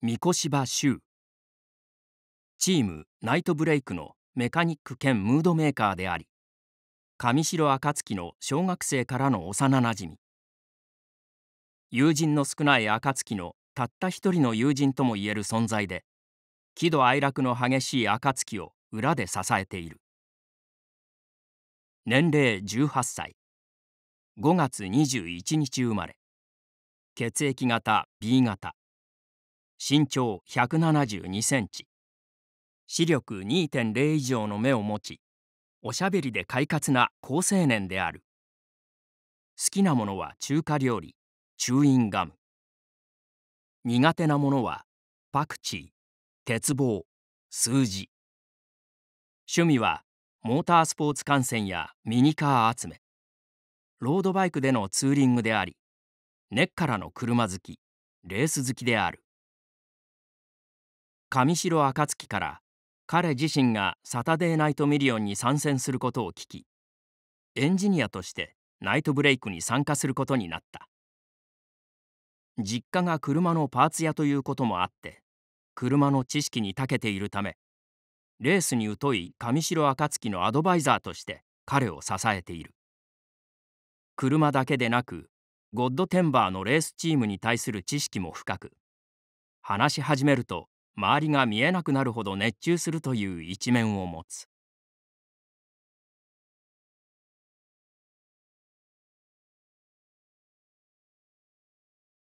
三越芝周チームナイトブレイクのメカニック兼ムードメーカーであり上白暁の小学生からの幼なじみ友人の少ない暁のたった一人の友人ともいえる存在で喜怒哀楽の激しい暁を裏で支えている年齢18歳5月21日生まれ血液型 B 型身長172センチ視力2.0以上の目を持ちおしゃべりで快活な好青年である好きなものは中華料理チューインガム苦手なものはパクチー鉄棒数字趣味はモータースポーツ観戦やミニカー集めロードバイクでのツーリングであり根っからの車好きレース好きである上白暁から彼自身が「サタデー・ナイト・ミリオン」に参戦することを聞きエンジニアとしてナイトブレイクに参加することになった実家が車のパーツ屋ということもあって車の知識に長けているためレースに疎い上白暁のアドバイザーとして彼を支えている車だけでなくゴッドテンバーのレースチームに対する知識も深く話し始めると周りが見えなくなるほど熱中するという一面を持つ。